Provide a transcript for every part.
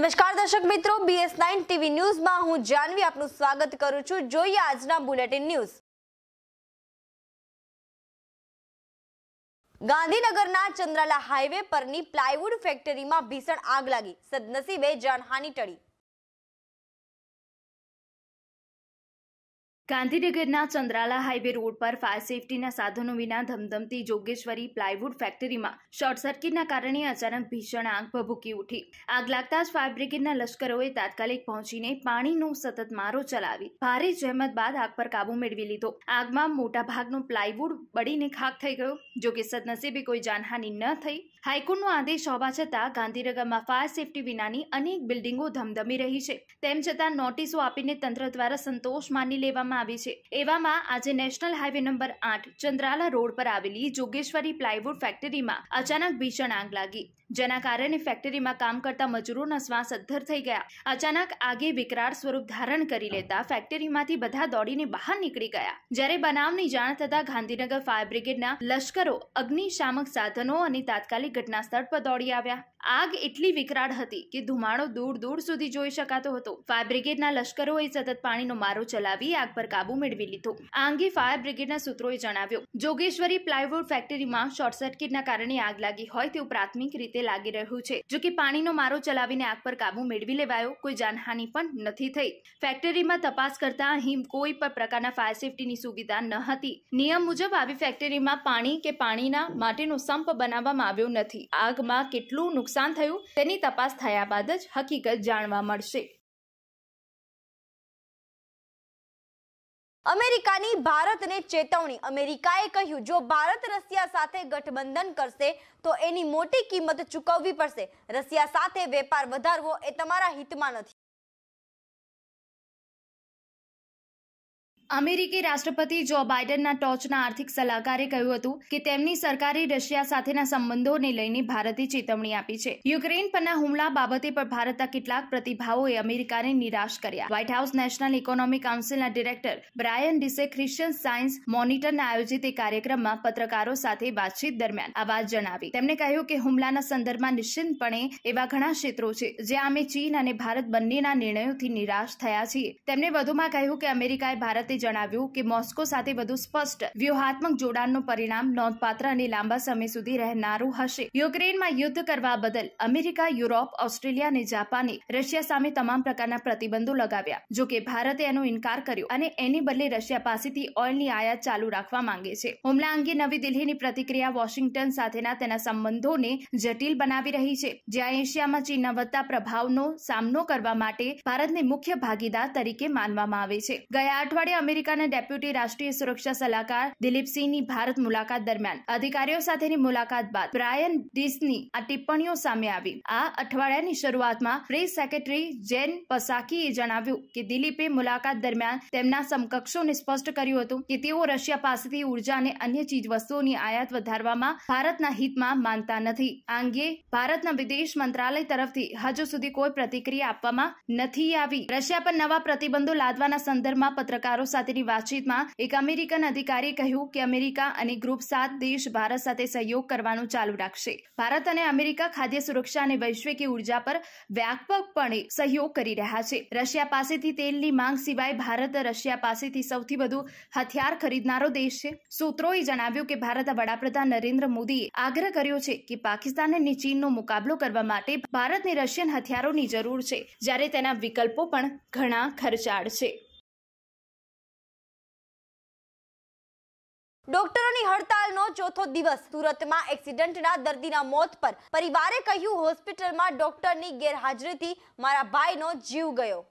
નમસ્કાર દર્શક મિત્રો બીએસ નાઇન ટીવી ન્યૂઝમાં હું જાનવી આપનું સ્વાગત કરું છું જોઈએ આજના બુલેટિન ન્યૂઝ ગાંધીનગરના ચંદ્રાલા હાઈવે પરની પ્લાયવુડ ફેક્ટરીમાં ભીષણ આગ લાગી સદનસીબે જાનહાની ટળી ગાંધીનગરના ચંદ્રાલા હાઈવે રોડ પર ફાયર સેફટીના સાધનો વિના ધમધમતી જોગેશ્વરી પ્લાયવુડ ફેક્ટરીમાં શોર્ટ સર્કિટના કારણે અચાનક ભીષણ આગ ભભૂકી ઉઠી આગ લાગતા જ ફાયર બ્રિગેડના લશ્કરોએ તાત્કાલિક પહોંચીને પાણીનો સતત મારો ચલાવી ભારે જહેમત બાદ આગ પર કાબુ મેળવી લીધો આગમાં મોટા ભાગનો પ્લાયવુડ બળીને ખાક થઈ ગયો જોકે સદનસીબે કોઈ જાનહાનિ ન થઈ હાઈકોર્ટનો આદેશ હોવા છતાં ગાંધીનગરમાં ફાયર સેફટી વિનાની અનેક બિલ્ડિંગો ધમધમી રહી છે તેમ છતાં નોટિસો આપીને તંત્ર દ્વારા સંતોષ માની લેવામાં આવી છે એવામાં આજે નેશનલ હાઈવે નંબર આઠ ચંદ્રાલા રોડ પર આવેલી જોગેશ્વરી પ્લાયવુડ ફેક્ટરીમાં અચાનક ભીષણ આગ લાગી જેના કારણે ફેક્ટરીમાં કામ કરતા મજૂરોના શ્વાસ અદ્ધર થઈ ગયા અચાનક આગે વિકરાળ સ્વરૂપ ધારણ કરી લેતા ફેક્ટરીમાંથી બધા દોડીને બહાર નીકળી ગયા જ્યારે બનાવની જાણ થતા ગાંધીનગર ફાયર બ્રિગેડના લશ્કરો અગ્નિશામક સાધનો અને તાત્કાલિક ઘટના સ્થળ પર દોડી આવ્યા આગ એટલી વિકરાળ હતી કે ધુમાડો દૂર દૂર સુધી જોઈ શકાતો હતો ફાયર બ્રિગેડના લશ્કરોએ સતત પાણીનો મારો ચલાવી આગ પર કાબુ મેળવી લીધો આ અંગે ફાયર બ્રિગેડના સૂત્રોએ જણાવ્યું જોગેશ્વરી પ્લાયવુડ ફેક્ટરીમાં શોર્ટ સર્કિટના કારણે આગ લાગી હોય તેવું પ્રાથમિક રીતે લાગી રહ્યું છે જોકે પાણીનો મારો ચલાવીને આગ પર કાબુ મેળવી લેવાયો કોઈ જાનહાની પણ નથી થઈ ફેક્ટરીમાં તપાસ કરતા અહીં કોઈ પણ પ્રકારના ફાયર સેફટીની સુવિધા ન હતી નિયમ મુજબ આવી ફેક્ટરીમાં પાણી કે પાણીના માટેનો સંપ બનાવવામાં આવ્યો નથી આગમાં કેટલું નુકસાન થયું તેની તપાસ થયા બાદ જ હકીકત જાણવા મળશે અમેરિકાની ભારતને ચેતવણી અમેરિકાએ કહ્યું જો ભારત રશિયા સાથે ગઠબંધન કરશે તો એની મોટી કિંમત ચૂકવવી પડશે રશિયા સાથે વેપાર વધારવો એ તમારા હિતમાં નથી અમેરિકી રાષ્ટ્રપતિ જો બાઇડનના ટોચના આર્થિક સલાહકારે કહ્યું હતું કે તેમની સરકારે રશિયા સાથેના સંબંધોને લઈને ભારતે ચેતવણી આપી છે યુક્રેન પરના હુમલા બાબતે પર ભારતના કેટલાક પ્રતિભાવોએ અમેરિકાને નિરાશ કર્યા વ્હાઇટ હાઉસ નેશનલ ઇકોનોમિક કાઉન્સિલના director Brian Deese Christian Science મોનિટરના આયોજિત એક કાર્યક્રમમાં પત્રકારો સાથે વાતચીત દરમિયાન આ વાત જણાવી તેમણે કહ્યું કે હુમલાના સંદર્ભમાં નિશ્ચિતપણે એવા ઘણા ક્ષેત્રો છે જ્યાં અમે ચીન અને ભારત બંનેના નિર્ણયોથી નિરાશ થયા છીએ તેમણે વધુમાં કહ્યું કે અમેરિકાએ ભારતે જણાવ્યું કે મોસ્કો સાથે વધુ સ્પષ્ટ વ્યૂહાત્મક જોડાણનું પરિણામ નોંધપાત્ર અને લાંબા સમય સુધી રહેનારું હશે યુક્રેનમાં યુદ્ધ કરવા બદલ અમેરિકા યુરોપ ઓસ્ટ્રેલિયા અને જાપાને રશિયા સામે તમામ પ્રકારના પ્રતિબંધો લગાવ્યા જો કે ભારતે એનો ઇનકાર કર્યો અને એની બદલે રશિયા પાસેથી ઓઇલની આયાત ચાલુ રાખવા માંગે છે હુમલા અંગે નવી દિલ્હીની પ્રતિક્રિયા વોશિંગ્ટન સાથેના તેના સંબંધોને જટિલ બનાવી રહી છે જ્યાં એશિયામાં ચીનના વધતા પ્રભાવનો સામનો કરવા માટે ભારતને મુખ્ય ભાગીદાર તરીકે માનવામાં આવે છે ગયા અઠવાડિયે અમેરિકાના ડેપ્યુટી રાષ્ટ્રીય સુરક્ષા સલાહકાર દિલીપસિંહની ભારત મુલાકાત દરમિયાન અધિકારીઓ સાથેની મુલાકાત બાદ બ્રાયન ડીસની આ ટિપ્પણીઓ સામે આવી આ અઠવાડિયાની શરૂઆતમાં ફ્રી સેક્રેટરી જેન પસાકીએ જણાવ્યું કે દિલીપે મુલાકાત દરમિયાન તેમના સમકક્ષોને સ્પષ્ટ કર્યું હતું કે તેઓ રશિયા પાસેથી ઉર્જા અને અન્ય ચીજવસ્તુઓની આયાત વધારવામાં ભારતના હિતમાં માનતા નથી આ અંગે ભારતના વિદેશ મંત્રાલય તરફથી હજુ સુધી કોઈ પ્રતિક્રિયા આપવામાં નથી આવી રશિયા પર નવા પ્રતિબંધો લાદવાના સંદર્ભમાં પત્રકારો સાથેની વાતચીતમાં એક અમેરિકન અધિકારીએ કહ્યું કે અમેરિકા અને ગ્રુપ સાત દેશ ભારત સાથે સહયોગ કરવાનું ચાલુ રાખશે ભારત અને અમેરિકા ખાદ્ય સુરક્ષા અને વૈશ્વિક ઉર્જા પર વ્યાપકપણે સહયોગ કરી રહ્યા છે રશિયા પાસેથી તેલની માંગ સિવાય ભારત રશિયા પાસેથી સૌથી વધુ હથિયાર ખરીદનારો દેશ છે સૂત્રોએ જણાવ્યું કે ભારત વડાપ્રધાન નરેન્દ્ર મોદીએ આગ્રહ કર્યો છે કે પાકિસ્તાન અને ચીનનો મુકાબલો કરવા માટે ભારતને રશિયન હથિયારોની જરૂર છે જ્યારે તેના વિકલ્પો પણ ઘણા ખર્ચાળ છે ડોક્ટરોની હડતાલનો ચોથો દિવસ સુરતમાં એક્સિડન્ટના દર્દીના મોત પર પરિવારે કહ્યું હોસ્પિટલમાં ડોક્ટરની ગેરહાજરીથી મારા ભાઈનો જીવ ગયો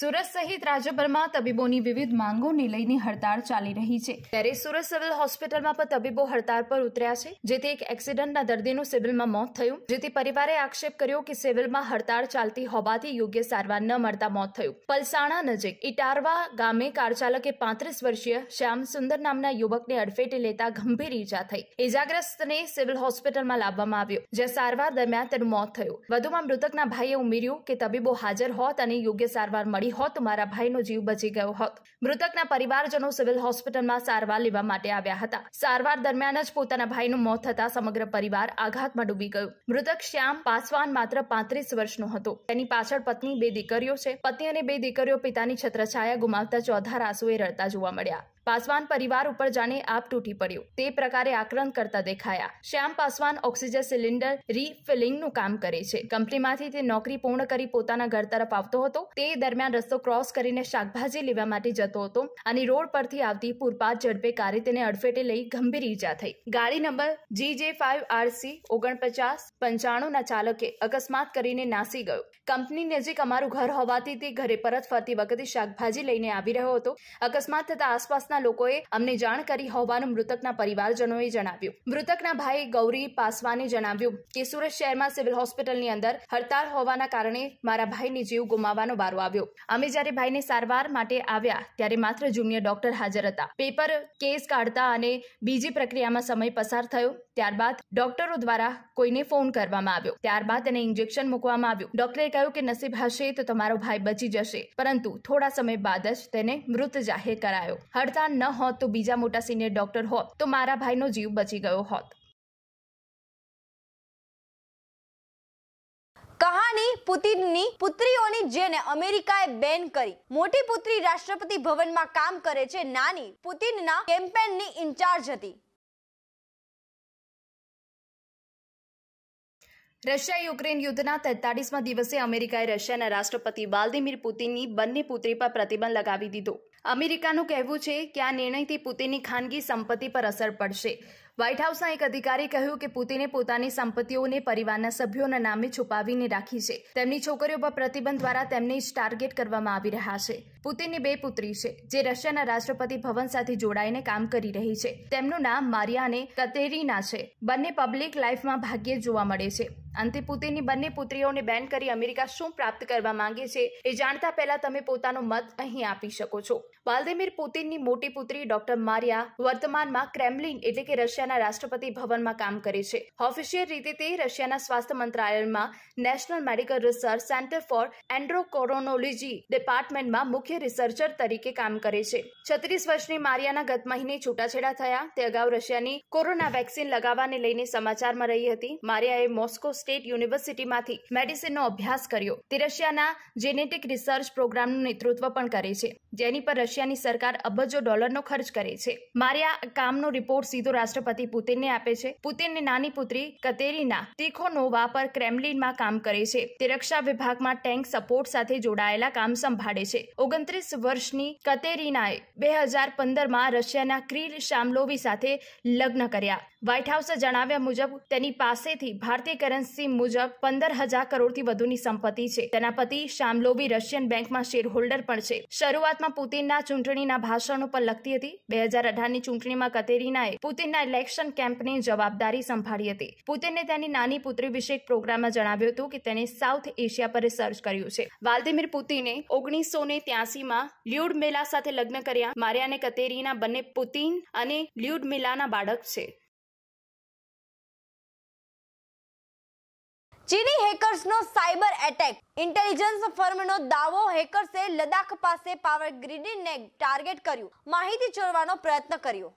સુરત સહિત રાજ્યભરમાં તબીબોની વિવિધ માંગોને લઈને હડતાળ ચાલી રહી છે ત્યારે સુરત સિવિલ હોસ્પિટલમાં પણ તબીબો હડતાળ પર ઉતર્યા છે જેથી એક એક્સિડન્ટના દર્દીનું સિવિલમાં મોત થયું જેથી પરિવારે આક્ષેપ કર્યો કે સિવિલમાં હડતાળ ચાલતી હોવાથી યોગ્ય સારવાર ન મળતા મોત થયું પલસાણા નજીક ઇટારવા ગામે કાર ચાલકે પાંત્રીસ વર્ષીય શ્યામ સુંદર નામના યુવકને અડફેટે લેતા ગંભીર ઈજા થઈ ઈજાગ્રસ્તને સિવિલ હોસ્પિટલમાં લાવવામાં આવ્યો જ્યાં સારવાર દરમિયાન તેનું મોત થયું વધુમાં મૃતકના ભાઈએ ઉમેર્યું કે તબીબો હાજર હોત અને યોગ્ય સારવાર મળી આવી હોત મારા ભાઈનો જીવ બચી ગયો હોત મૃતકના પરિવારજનો સિવિલ હોસ્પિટલમાં સારવાર લેવા માટે આવ્યા હતા સારવાર દરમિયાન જ પોતાના ભાઈનું મોત થતા સમગ્ર પરિવાર આઘાતમાં ડૂબી ગયું મૃતક શ્યામ પાસવાન માત્ર પાંત્રીસ વર્ષનો હતો તેની પાછળ પત્ની બે દીકરીઓ છે પત્ની અને બે દીકરીઓ પિતાની છત્રછાયા ગુમાવતા ચોધાર આંસુએ રડતા જોવા મળ્યા પાસવાન પરિવાર ઉપર જાણે આપ તૂટી પડ્યું તે પ્રકારે આક્રમણ કરતા દેખાયા શ્યામ પાસવાન ઓક્સિજન સિલિન્ડર રીફિલિંગનું કામ કરે છે કંપનીમાંથી તે નોકરી પૂર્ણ કરી પોતાના ઘર તરફ આવતો હતો તે દરમિયાન રસ્તો ક્રોસ કરીને શાકભાજી લેવા માટે જતો હતો અને રોડ પરથી આવતી પૂરપાત ઝડપે કારે તેને અડફેટે લઈ ગંભીર ઈજા થઈ ગાડી નંબર જી જે ફાઈવ આરસી ઓગણપચાસ પંચાણુંના ચાલકે અકસ્માત કરીને નાસી ગયો કંપની નજીક અમારું ઘર હોવાથી તે ઘરે પરત ફરતી વખતે શાકભાજી લઈને આવી રહ્યો હતો અકસ્માત થતા આસપાસના ગામના લોકોએ અમને જાણ કરી હોવાનું મૃતકના પરિવારજનોએ જણાવ્યું મૃતકના ભાઈ ગૌરી પાસવાને જણાવ્યું કે સુરત શહેરમાં સિવિલ હોસ્પિટલની અંદર હડતાળ હોવાના કારણે મારા ભાઈને જીવ ગુમાવવાનો વારો આવ્યો અમે જ્યારે ભાઈને સારવાર માટે આવ્યા ત્યારે માત્ર જુનિયર ડોક્ટર હાજર હતા પેપર કેસ કાઢતા અને બીજી પ્રક્રિયામાં સમય પસાર થયો ત્યારબાદ ડોક્ટરો દ્વારા કોઈને ફોન કરવામાં આવ્યો ત્યારબાદ તેને ઇન્જેક્શન મૂકવામાં આવ્યું ડોક્ટરે કહ્યું કે નસીબ હશે તો તમારો ભાઈ બચી જશે પરંતુ થોડા સમય બાદ જ તેને મૃત જાહેર કરાયો હડતાળ ન હોત તો બીજા મોટા સિનિયર ડોક્ટર હોત તો મારા ભાઈનો જીવ બચી ગયો હોત કહાની પુતિનની પુત્રીઓની જેને અમેરિકાએ બેન કરી મોટી પુત્રી રાષ્ટ્રપતિ ભવનમાં કામ કરે છે નાની પુતિનના કેમ્પેનની ઇન્ચાર્જ હતી રશિયા યુક્રેન યુદ્ધના તેતાળીસમાં દિવસે અમેરિકાએ રશિયાના રાષ્ટ્રપતિ વ્લાદિમીર પુતિનની બંને પુત્રી પર પ્રતિબંધ લગાવી દીધો અમેરિકાનું કહેવું છે કે આ નિર્ણયથી પુતિનની ખાનગી સંપત્તિ પર અસર પડશે વ્હાઇટ હાઉસના એક અધિકારી કહ્યું કે પુતિને પોતાની સંપત્તિઓને પરિવારના સભ્યોના નામે છુપાવીને રાખી છે તેમની છોકરીઓ પર પ્રતિબંધ દ્વારા તેમને જ ટાર્ગેટ કરવામાં આવી રહ્યા છે પુતિનની બે પુત્રી છે જે રશિયાના રાષ્ટ્રપતિ ભવન સાથે જોડાઈને કામ કરી રહી છે તેમનું નામ મારિયા અને કતેરીના છે બંને પબ્લિક લાઈફમાં ભાગ્યે જોવા મળે છે અંતે પુતિનની બંને પુત્રીઓને બેન કરી અમેરિકા શું પ્રાપ્ત કરવા માંગે છે એ જાણતા પહેલા તમે પોતાનો મત અહીં આપી શકો છો વાલ્દિમીર પુતિનની મોટી પુત્રી ડોક્ટર મારિયા વર્તમાનમાં ક્રેમલિન એટલે કે રશિયા રશિયાના રાષ્ટ્રપતિ ભવનમાં કામ કરે છે ઓફિશિયલ રીતે તે રશિયાના સ્વાસ્થ્ય મંત્રાલયમાં National Medical Research Centre for endocrinology ડિપાર્ટમેન્ટમાં મુખ્ય રિસર્ચર તરીકે કામ કરે છે છત્રીસ વર્ષની મારિયાના ગત મહિને છૂટાછેડા થયા તે અગાઉ રશિયાની કોરોના વેક્સિન લગાવવાને લઈને સમાચારમાં રહી હતી મારિયાએ મોસ્કો સ્ટેટ યુનિવર્સિટીમાંથી મેડિસિનનો અભ્યાસ કર્યો તે રશિયાના જેનેટિક રિસર્ચ પ્રોગ્રામનું નેતૃત્વ પણ કરે છે જેની પર રશિયાની સરકાર અબજો ડોલરનો ખર્ચ કરે છે મારિયા કામનો રિપોર્ટ સીધો રાષ્ટ્રપતિ પતિ પુતિનને આપે છે પુતિનની નાની પુત્રી કતેરીના તીખોનોવા પર ક્રેમલિનમાં કામ કરે છે તે રક્ષા વિભાગમાં ટેન્ક સપોર્ટ સાથે જોડાયેલા કામ સંભાળે છે ઓગણત્રીસ વર્ષની કતેરીનાએ બે હજાર પંદરમાં રશિયાના ક્રિલ શામલોવી સાથે લગ્ન કર્યા વ્હાઇટ હાઉસે જણાવ્યા મુજબ તેની પાસેથી ભારતીય કરન્સી મુજબ પંદર હજાર કરોડથી વધુની સંપત્તિ છે તેના પતિ શામલોવી રશિયન બેંકમાં શેરહોલ્ડર પણ છે શરૂઆતમાં પુતિનના ચૂંટણીના ભાષણો પર લખતી હતી બે હજાર અઢારની ચૂંટણીમાં કતેરીનાએ પુતિનના એક્શન કેમ્પની જવાબદારી સંભાળી હતી પુતિને તેની નાની પુત્રી વિશે એક પ્રોગ્રામમાં જણાવ્યું હતું કે તેણે સાઉથ એશિયા પર રિસર્ચ કર્યું છે વાલ્દિમીર પુતિને ઓગણીસો ને ત્યાસીમાં લ્યુડમેલા સાથે લગ્ન કર્યા મારિયા અને કતેરીના બંને પુતિન અને લ્યુડમિલાના બાળક છે ચીની હેકર્સનો સાયબર એટેક ઇન્ટેલિજન્સ ફર્મનો દાવો હેકર્સે લદાખ પાસે પાવર ગ્રીડને ટાર્ગેટ કર્યું માહિતી ચોરવાનો પ્રયત્ન કર્યો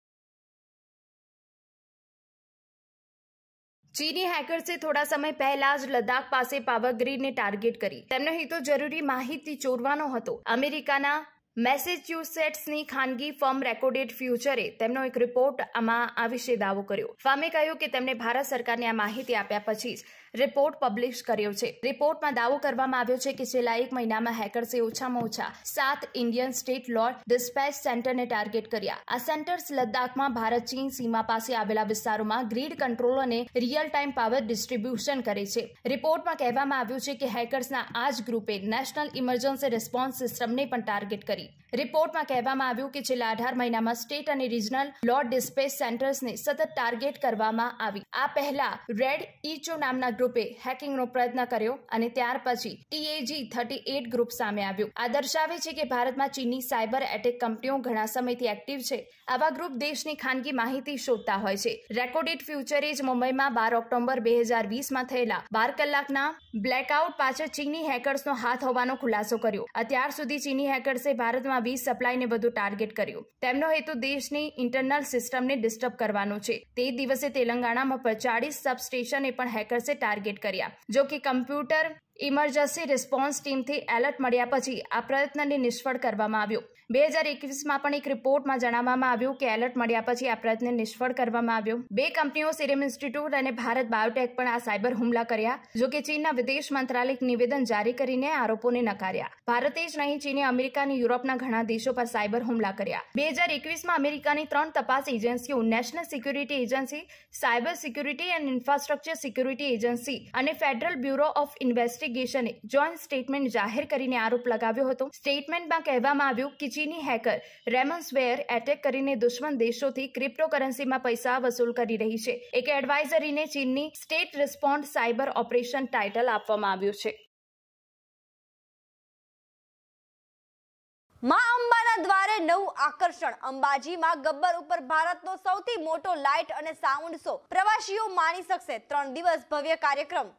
ચીની હેકર્સે થોડા સમય પહેલા જ લદ્દાખ પાસે પાવર ગ્રીડને ટાર્ગેટ કરી તેમનો હિતો જરૂરી માહિતી ચોરવાનો હતો અમેરિકાના મેસેચ્યુસેટ્સની ખાનગી ફર્મ રેકોર્ડેડ ફ્યુચરે તેમનો એક રિપોર્ટ આમાં આ વિશે દાવો કર્યો ફાર્મે કહ્યું કે તેમણે ભારત સરકારને આ માહિતી આપ્યા પછી જ રિપોર્ટ પબ્લિશ કર્યો છે રિપોર્ટમાં દાવો કરવામાં આવ્યો છે કે છેલ્લા એક મહિનામાં હેકર્સે ઓછામાં ઓછા સાત ઇન્ડિયન સ્ટેટ લોર્ડ ડિસ્પેચ સેન્ટરને ટાર્ગેટ કર્યા આ સેન્ટર્સ લદ્દાખમાં ભારત ચીન સીમા પાસે આવેલા વિસ્તારોમાં ગ્રીડ કંટ્રોલ અને રિયલ ટાઈમ પાવર ડિસ્ટ્રીબ્યુશન કરે છે રિપોર્ટમાં કહેવામાં આવ્યું છે કે હેકર્સના આ જ ગ્રુપે નેશનલ ઇમરજન્સી રિસ્પોન્સ સિસ્ટમને પણ ટાર્ગેટ કરી કરી રિપોર્ટમાં કહેવામાં આવ્યું કે છેલ્લા અઢાર મહિનામાં સ્ટેટ અને રિજનલ લો ડિસ્પેચ સેન્ટર્સને સતત ટાર્ગેટ કરવામાં આવી આ પહેલા રેડ ઇચો નામના ગ્રુપે હેકિંગનો પ્રયત્ન કર્યો અને ત્યાર પછી ટીએજી થર્ટી એટ ગ્રુપ સામે આવ્યું આ દર્શાવે છે કે ભારતમાં ચીનની સાયબર એટેક કંપનીઓ ઘણા સમયથી એક્ટિવ છે આવા ગ્રુપ દેશની ખાનગી માહિતી શોધતા હોય છે રેકોર્ડેડ ફ્યુચરે જ મુંબઈમાં બાર ઓક્ટોબર બે હજાર વીસમાં થયેલા બાર કલાકના બ્લેકઆઉટ પાછળ ચીની હેકર્સનો હાથ હોવાનો ખુલાસો કર્યો અત્યાર સુધી ચીની હેકર્સે ભારત ભારતમાં વીજ સપ્લાયને વધુ ટાર્ગેટ કર્યું તેમનો હેતુ દેશની ઇન્ટરનલ સિસ્ટમને ડિસ્ટર્બ કરવાનો છે તે દિવસે તેલંગાણામાં પચાળીસ સબસ્ટેશને પણ હેકર્સે ટાર્ગેટ કર્યા જો કે કમ્પ્યુટર ઇમરજન્સી રિસ્પોન્સ ટીમથી એલર્ટ મળ્યા પછી આ પ્રયત્નને નિષ્ફળ કરવામાં આવ્યો બે હજાર એકવીસમાં પણ એક રિપોર્ટમાં જણાવવામાં આવ્યું કે એલર્ટ મળ્યા પછી આ પ્રયત્ન નિષ્ફળ કરવામાં આવ્યો બે કંપનીઓ સિરમ ઇન્સ્ટિટ્યૂટ અને ભારત બાયોટેક પણ આ સાયબર હુમલા કર્યા જોકે ચીનના વિદેશ મંત્રાલય નિવેદન જારી કરીને આરોપોને નકાર્યા ભારતે જ નહીં ચીને અમેરિકા અને યુરોપના ઘણા દેશો પર સાયબર હુમલા કર્યા બે હજાર એકવીસમાં અમેરિકાની ત્રણ તપાસ એજન્સીઓ National Security Agency Cyber Security and Infrastructure Security Agency અને ફેડરલ બ્યુરો ઓફ ઇન્વેસ્ટિગેશને જોઈન્ટ સ્ટેટમેન્ટ જાહેર કરીને આરોપ લગાવ્યો હતો સ્ટેટમેન્ટમાં કહેવામાં આવ્યું કે ચીની હેકર રેમન એટેક કરીને દુશ્મન દેશોથી ક્રિપ્ટોકરન્સીમાં પૈસા વસૂલ કરી રહી છે એક એડવાઇઝરીને ચીનની state respond cyber operation title આપવામાં આવ્યું છે માં અંબાના દ્વારે નવું આકર્ષણ અંબાજીમાં ગબ્બર ઉપર ભારતનો સૌથી મોટો લાઇટ અને સાઉન્ડ શો પ્રવાસીઓ માણી શકશે ત્રણ દિવસ ભવ્ય કાર્યક્રમ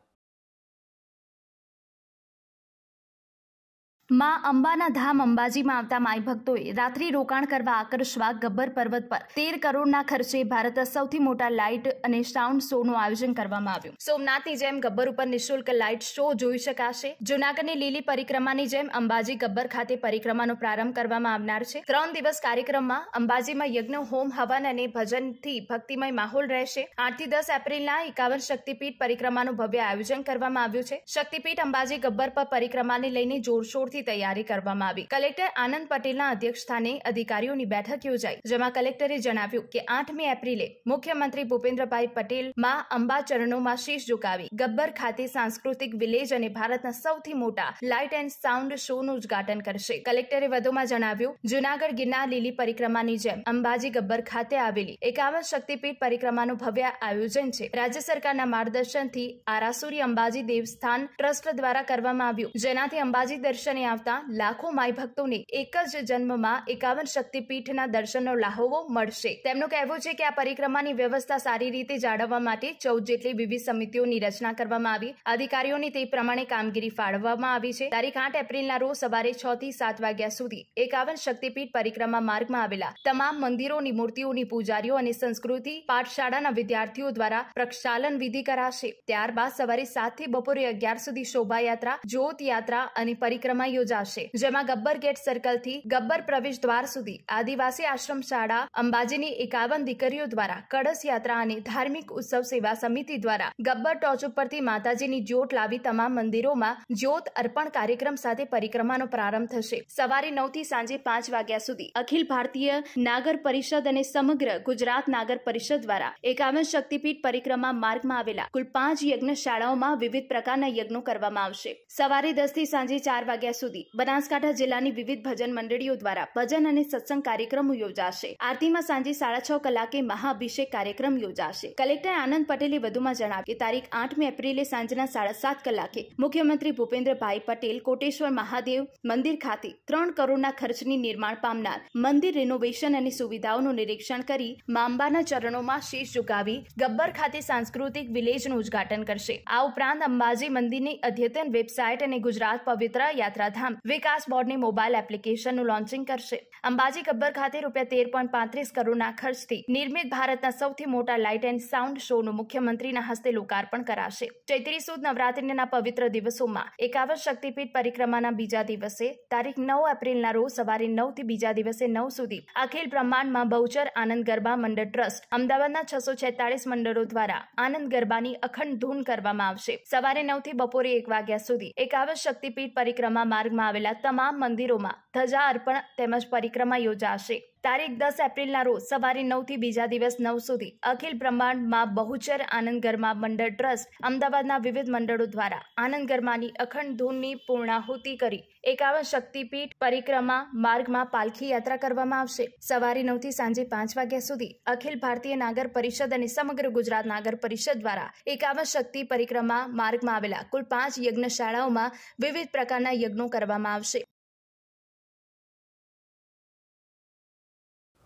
માં અંબાના ધામ અંબાજીમાં આવતા માઈ ભક્તોએ રાત્રિ રોકાણ કરવા આકર્ષવા ગબ્બર પર્વત પર તેર કરોડના ખર્ચે ભારત સૌથી મોટા લાઇટ અને સાઉન્ડ નું આયોજન કરવામાં આવ્યું સોમનાથની જેમ ગબ્બર ઉપર નિઃશુલ્ક લાઇટ શો જોઈ શકાશે જુનાગઢની લીલી પરિક્રમાની જેમ અંબાજી ગબ્બર ખાતે પરિક્રમાનો પ્રારંભ કરવામાં આવનાર છે ત્રણ દિવસ કાર્યક્રમમાં અંબાજીમાં યજ્ઞ હોમ હવન અને ભજનથી ભક્તિમય માહોલ રહેશે આઠથી દસ એપ્રિલના એકાવન શક્તિપીઠ પરિક્રમાનું ભવ્ય આયોજન કરવામાં આવ્યું છે શક્તિપીઠ અંબાજી ગબ્બર પર પરિક્રમાને લઈને જોરશોરથી સહિતની તૈયારી કરવામાં આવી કલેક્ટર આનંદ પટેલના અધ્યક્ષસ્થાને અધિકારીઓની બેઠક યોજાઈ જેમાં કલેક્ટરે જણાવ્યું કે આઠમી એપ્રિલે મુખ્યમંત્રી ભૂપેન્દ્રભાઈ પટેલ માં અંબા ચરણોમાં શીશ ઝુકાવી ગબ્બર ખાતે સાંસ્કૃતિક વિલેજ અને ભારતના સૌથી મોટા લાઇટ એન્ડ સાઉન્ડ શોનું ઉદઘાટન કરશે કલેક્ટરે વધુમાં જણાવ્યું જુનાગઢ ગિરનાર લીલી પરિક્રમાની જેમ અંબાજી ગબ્બર ખાતે આવેલી એકાવન શક્તિપીઠ પરિક્રમાનું ભવ્ય આયોજન છે રાજ્ય સરકારના માર્ગદર્શનથી આરાસુરી અંબાજી દેવસ્થાન ટ્રસ્ટ દ્વારા કરવામાં આવ્યું જેનાથી અંબાજી દર્શને આવતા લાખો માઈ ભક્તોને એક જ જન્મમાં એકાવન શક્તિપીઠના દર્શનનો લાહવો મળશે તેમનું કહેવું છે કે આ પરિક્રમાની વ્યવસ્થા સારી રીતે જાળવવા માટે ચૌદ જેટલી વિવિધ સમિતિઓની રચના કરવામાં આવી અધિકારીઓની તે પ્રમાણે કામગીરી ફાળવવામાં આવી છે તારીખ આઠ એપ્રિલના રોજ સવારે છ થી સાત વાગ્યા સુધી એકાવન શક્તિપીઠ પરિક્રમા માર્ગમાં આવેલા તમામ મંદિરોની મૂર્તિઓની પૂજારીઓ અને સંસ્કૃતિ પાઠશાળાના વિદ્યાર્થીઓ દ્વારા પ્રક્ષાલન વિધિ કરાશે ત્યારબાદ સવારે સાત થી બપોરે અગિયાર સુધી શોભાયાત્રા જ્યોત યાત્રા અને પરિક્રમા યોજાશે જેમાં ગબ્બર ગેટ સર્કલથી ગબ્બર પ્રવેશ દ્વાર સુધી આદિવાસી આશ્રમ શાળા અંબાજીની એકાવન દીકરીઓ દ્વારા કળશ યાત્રા અને ધાર્મિક ઉત્સવ સેવા સમિતિ દ્વારા ગબ્બર ટોચ ઉપરથી માતાજીની જ્યોત લાવી તમામ મંદિરોમાં જ્યોત અર્પણ કાર્યક્રમ સાથે પરિક્રમાનો પ્રારંભ થશે સવારે નવથી સાંજે પાંચ વાગ્યા સુધી અખિલ ભારતીય નાગર પરિષદ અને સમગ્ર ગુજરાત નાગર પરિષદ દ્વારા એકાવન શક્તિપીઠ પરિક્રમા માર્ગમાં આવેલા કુલ પાંચ યજ્ઞ શાળાઓમાં વિવિધ પ્રકારના યજ્ઞો કરવામાં આવશે સવારે દસ થી સાંજે ચાર વાગ્યા સુધી બનાસકાંઠા જિલ્લાની વિવિધ ભજન મંડળીઓ દ્વારા ભજન અને સત્સંગ કાર્યક્રમો યોજાશે આરતીમાં સાંજે સાડા છ કલાકે મહાઅભિષેક કાર્યક્રમ યોજાશે કલેક્ટર આનંદ પટેલે વધુમાં જણાવ્યું કે તારીખ આઠમી એપ્રિલે સાંજના સાડા સાત કલાકે મુખ્યમંત્રી ભૂપેન્દ્રભાઈ પટેલ કોટેશ્વર મહાદેવ મંદિર ખાતે ત્રણ કરોડના ખર્ચની નિર્માણ પામનાર મંદિર રિનોવેશન અને સુવિધાઓનું નિરીક્ષણ કરી માંબાના ચરણોમાં શીશ ઝુકાવી ગબ્બર ખાતે સાંસ્કૃતિક વિલેજનું ઉદઘાટન કરશે આ ઉપરાંત અંબાજી મંદિરની અદ્યતન વેબસાઇટ અને ગુજરાત પવિત્ર યાત્રા સેવાધામ વિકાસ બોર્ડની મોબાઈલ એપ્લિકેશનનું લોન્ચિંગ કરશે અંબાજી ગબ્બર ખાતે રૂપિયા તેર પોઈન્ટ પાંત્રીસ કરોડના ખર્ચથી નિર્મિત ભારતના સૌથી મોટા લાઇટ એન્ડ સાઉન્ડ શોનું મુખ્યમંત્રીના હસ્તે લોકાર્પણ કરાશે ચૈત્રી સુદ નવરાત્રીના પવિત્ર દિવસોમાં એકાવન શક્તિપીઠ પરિક્રમાના બીજા દિવસે તારીખ નવ એપ્રિલના રોજ સવારે નવ થી બીજા દિવસે નવ સુધી અખિલ બ્રહ્માંડમાં બહુચર આનંદ ગરબા મંડળ ટ્રસ્ટ અમદાવાદના છસો છેતાળીસ મંડળો દ્વારા આનંદ ગરબાની અખંડ ધૂન કરવામાં આવશે સવારે નવ થી બપોરે એક વાગ્યા સુધી એકાવન શક્તિપીઠ પરિક્રમામાં માર્ગમાં આવેલા તમામ મંદિરોમાં ધજા અર્પણ તેમજ પરિક્રમા યોજાશે તારીખ દસ એપ્રિલના રોજ સવારે નવથી બીજા દિવસ નવ સુધી અખિલ બ્રહ્માંડમાં બહુચર આનંદ ગરબા મંડળ ટ્રસ્ટ અમદાવાદના વિવિધ મંડળો દ્વારા આનંદ ગરબાની અખંડ ધૂનની પૂર્ણાહુતિ કરી એકાવન શક્તિપીઠ પરિક્રમા માર્ગમાં પાલખી યાત્રા કરવામાં આવશે સવારે નવથી સાંજે પાંચ વાગ્યા સુધી અખિલ ભારતીય નાગર પરિષદ અને સમગ્ર ગુજરાત નાગર પરિષદ દ્વારા એકાવન શક્તિ પરિક્રમા માર્ગમાં આવેલા કુલ પાંચ યજ્ઞશાળાઓમાં વિવિધ પ્રકારના યજ્ઞો કરવામાં આવશે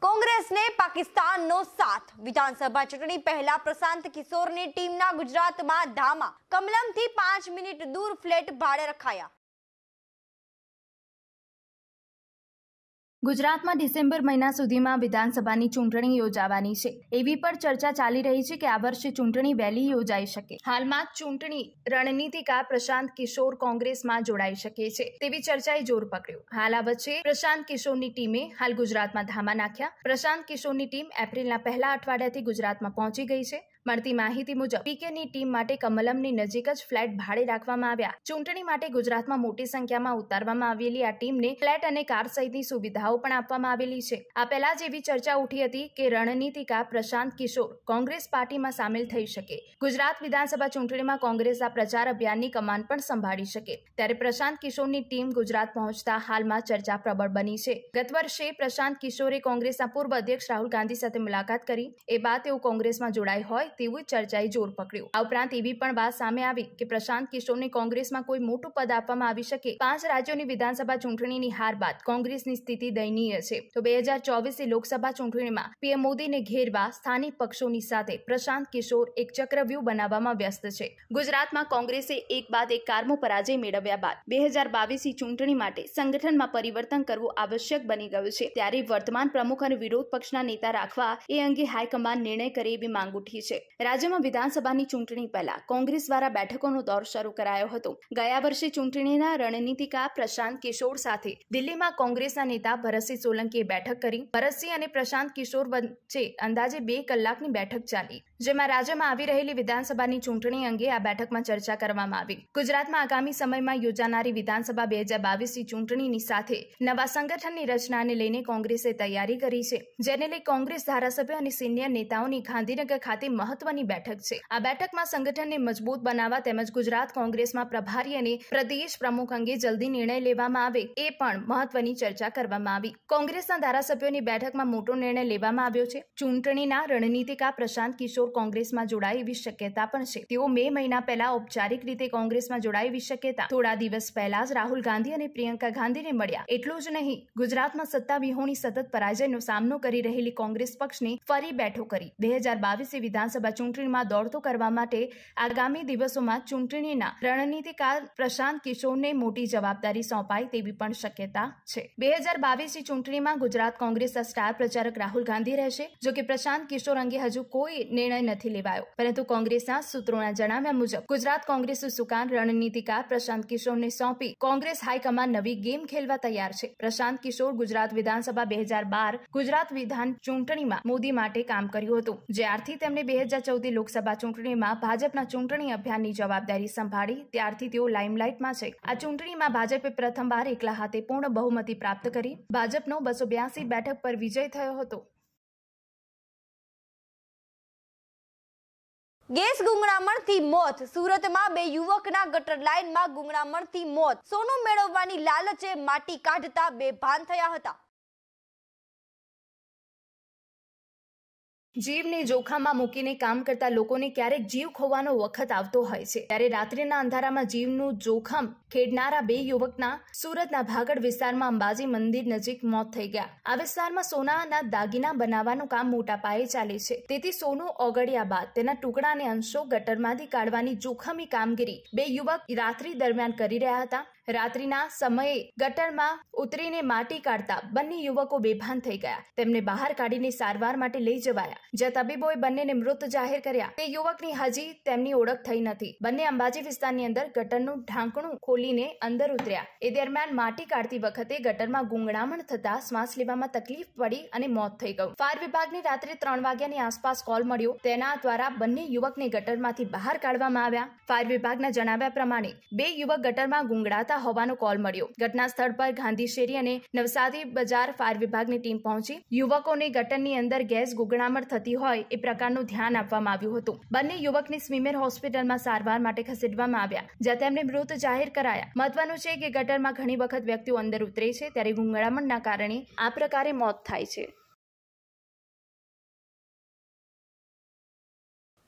કોંગ્રેસને પાકિસ્તાનનો સાથ વિધાનસભા ચૂંટણી પહેલા પ્રશાંત કિશોરની ટીમના ગુજરાતમાં ધામા કમલમથી પાંચ મિનિટ દૂર ફ્લેટ ભાડે રખાયા ગુજરાતમાં ડિસેમ્બર મહિના સુધીમાં વિધાનસભાની ચૂંટણી યોજાવાની છે એવી પણ ચર્ચા ચાલી રહી છે કે આ વર્ષે ચૂંટણી વહેલી યોજાઈ શકે હાલમાં ચૂંટણી રણનીતિકા પ્રશાંત કિશોર કોંગ્રેસમાં જોડાઈ શકે છે તેવી ચર્ચાએ જોર પકડ્યું હાલ આ વચ્ચે પ્રશાંત કિશોરની ટીમે હાલ ગુજરાતમાં ધામા નાખ્યા પ્રશાંત કિશોરની ટીમ એપ્રિલના પહેલા અઠવાડિયાથી ગુજરાતમાં પહોંચી ગઈ છે મળતી માહિતી મુજબ પીકેની ટીમ માટે કમલમની નજીક જ ફ્લેટ ભાડે રાખવામાં આવ્યા ચૂંટણી માટે ગુજરાતમાં મોટી સંખ્યામાં ઉતારવામાં આવેલી આ ટીમને ફ્લેટ અને કાર સહિતની સુવિધાઓ પણ આપવામાં આવેલી છે આ પહેલા જ એવી ચર્ચા ઉઠી હતી કે રણનીતિકા પ્રશાંત કિશોર કોંગ્રેસ પાર્ટીમાં સામેલ થઈ શકે ગુજરાત વિધાનસભા ચૂંટણીમાં કોંગ્રેસ આ પ્રચાર અભિયાનની કમાન પણ સંભાળી શકે ત્યારે પ્રશાંત કિશોરની ટીમ ગુજરાત પહોંચતા હાલમાં ચર્ચા પ્રબળ બની છે ગત વર્ષે પ્રશાંત કિશોરે કોંગ્રેસના પૂર્વ અધ્યક્ષ રાહુલ ગાંધી સાથે મુલાકાત કરી એ બાદ તેઓ કોંગ્રેસમાં જોડાઈ હોય તેવું ચર્ચાએ જોર પકડ્યું આ ઉપરાંત એવી પણ વાત સામે આવી કે પ્રશાંત કિશોરને કોંગ્રેસમાં કોઈ મોટું પદ આપવામાં આવી શકે પાંચ રાજ્યોની વિધાનસભા ચૂંટણીની હાર બાદ કોંગ્રેસની સ્થિતિ દયનીય છે તો બે હજાર ચોવીસની લોકસભા ચૂંટણીમાં પીએમ મોદીને ઘેરવા સ્થાનિક પક્ષોની સાથે પ્રશાંત કિશોર એક ચક્રવ્યૂહ બનાવવામાં વ્યસ્ત છે ગુજરાતમાં કોંગ્રેસે એક બાદ એક કારમો પરાજય મેળવ્યા બાદ બે હજાર બાવીસની ચૂંટણી માટે સંગઠનમાં પરિવર્તન કરવું આવશ્યક બની ગયું છે ત્યારે વર્તમાન પ્રમુખ અને વિરોધ પક્ષના નેતા રાખવા એ અંગે હાઈકમાન્ડ નિર્ણય કરે એવી માંગ ઉઠી છે રાજ્યમાં વિધાનસભાની ચૂંટણી પહેલા કોંગ્રેસ દ્વારા બેઠકોનો દોર શરૂ કરાયો હતો ગયા વર્ષે ચૂંટણીના રણનીતિકા પ્રશાંત કિશોર સાથે દિલ્હીમાં કોંગ્રેસના નેતા ભરતસિંહ સોલંકીએ બેઠક કરી ભરતસિંહ અને પ્રશાંત કિશોર વચ્ચે અંદાજે બે કલાકની બેઠક ચાલી જેમાં રાજ્યમાં આવી રહેલી વિધાનસભાની ચૂંટણી અંગે આ બેઠકમાં ચર્ચા કરવામાં આવી ગુજરાતમાં આગામી સમયમાં યોજાનારી વિધાનસભા બે હજાર બાવીસની ચૂંટણીની સાથે નવા સંગઠનની રચનાને લઈને કોંગ્રેસે તૈયારી કરી છે જેને લઈ કોંગ્રેસ ધારાસભ્ય અને સિનિયર નેતાઓની ગાંધીનગર ખાતે મહત્વની બેઠક છે આ બેઠકમાં સંગઠનને મજબૂત બનાવવા તેમજ ગુજરાત કોંગ્રેસમાં પ્રભારી અને પ્રદેશ પ્રમુખ અંગે જલ્દી નિર્ણય લેવામાં આવે એ પણ મહત્વની ચર્ચા કરવામાં આવી કોંગ્રેસના ધારાસભ્યોની બેઠકમાં મોટો નિર્ણય લેવામાં આવ્યો છે ચૂંટણીના રણનીતિકા પ્રશાંત કિશોર કિશોર કોંગ્રેસમાં જોડાય એવી શક્યતા પણ છે તેઓ મે મહિના પહેલા ઔપચારિક રીતે કોંગ્રેસમાં જોડાય એવી શક્યતા થોડા દિવસ પહેલા જ રાહુલ ગાંધી અને પ્રિયંકા ગાંધીને મળ્યા એટલું જ નહીં ગુજરાતમાં સત્તા વિહોણી સતત પરાજયનો સામનો કરી રહેલી કોંગ્રેસ પક્ષની ફરી બેઠો કરી બે હજાર બાવીસની વિધાનસભા ચૂંટણીમાં દોડતો કરવા માટે આગામી દિવસોમાં ચૂંટણીના રણનીતિકાર પ્રશાંત કિશોરને મોટી જવાબદારી સોંપાય તેવી પણ શક્યતા છે બે હજાર બાવીસની ચૂંટણીમાં ગુજરાત કોંગ્રેસના સ્ટાર પ્રચારક રાહુલ ગાંધી રહેશે જોકે પ્રશાંત કિશોર અંગે હજુ કોઈ નિર્ણય નિર્ણય નથી લેવાયો પરંતુ કોંગ્રેસના સૂત્રોના જણાવ્યા મુજબ ગુજરાત કોંગ્રેસ સુકાન રણનીતિકાર પ્રશાંત કિશોરને સોંપી કોંગ્રેસ હાઈકમાન્ડ નવી ગેમ ખેલવા તૈયાર છે પ્રશાંત કિશોર ગુજરાત વિધાનસભા બે હજાર બાર ગુજરાત વિધાન ચૂંટણીમાં મોદી માટે કામ કર્યું હતું જ્યારથી તેમણે બે હજાર ચૌદી લોકસભા ચૂંટણીમાં ભાજપના ચૂંટણી અભિયાનની જવાબદારી સંભાળી ત્યારથી તેઓ લાઇમલાઇટમાં છે આ ચૂંટણીમાં ભાજપે પ્રથમવાર એકલા હાથે પૂર્ણ બહુમતી પ્રાપ્ત કરી ભાજપનો બસો બ્યાસી બેઠક પર વિજય થયો હતો ગેસ ગુંગળામણથી મોત સુરતમાં બે યુવકના ગટર લાઇનમાં ગુંગળામણથી મોત સોનું મેળવવાની લાલચે માટી કાઢતા બેભાન થયા હતા જીવને જોખમમાં મૂકીને કામ કરતા લોકોને ક્યારેક જીવ ખોવાનો વખત આવતો હોય છે ત્યારે રાત્રિના અંધારામાં જીવનું જોખમ ખેડનારા બે યુવકના સુરતના ભાગડ વિસ્તારમાં અંબાજી મંદિર નજીક મોત થઈ ગયા આ વિસ્તારમાં સોનાના દાગીના બનાવવાનું કામ મોટા પાયે ચાલે છે તેથી સોનું ઓગળ્યા બાદ તેના ટુકડા અને અંશો ગટરમાંથી કાઢવાની જોખમી કામગીરી બે યુવક રાત્રિ દરમિયાન કરી રહ્યા હતા રાત્રિના સમયે ગટરમાં ઉતરીને માટી કાઢતા બંને યુવકો બેભાન થઈ ગયા તેમને બહાર કાઢીને સારવાર માટે લઈ જવાયા જ્યાં તબીબોએ બંનેને મૃત જાહેર કર્યા તે યુવકની હજી તેમની ઓળખ થઈ નથી બંને અંબાજી વિસ્તારની અંદર ગટરનું ઢાંકણું ખોલીને અંદર ઉતર્યા એ દરમિયાન માટી કાઢતી વખતે ગટરમાં ગુંગળામણ થતા શ્વાસ લેવામાં તકલીફ પડી અને મોત થઈ ગયું ફાયર વિભાગને રાત્રે ત્રણ વાગ્યાની આસપાસ કોલ મળ્યો તેના દ્વારા બંને યુવકને ગટરમાંથી બહાર કાઢવામાં આવ્યા ફાયર વિભાગના જણાવ્યા પ્રમાણે બે યુવક ગટરમાં ગુંગળાતા રહેતા હોવાનો કોલ મળ્યો ઘટના સ્થળ પર ગાંધી શેરી અને નવસારી બજાર ફાયર વિભાગની ટીમ પહોંચી યુવકોને ગટરની અંદર ગેસ ગુગળામણ થતી હોય એ પ્રકારનું ધ્યાન આપવામાં આવ્યું હતું બંને યુવકને સ્વીમેર હોસ્પિટલમાં સારવાર માટે ખસેડવામાં આવ્યા જ્યાં તેમને મૃત જાહેર કરાયા મહત્વનું છે કે ગટરમાં ઘણી વખત વ્યક્તિઓ અંદર ઉતરે છે ત્યારે ગુંગળામણના કારણે આ પ્રકારે મોત થાય છે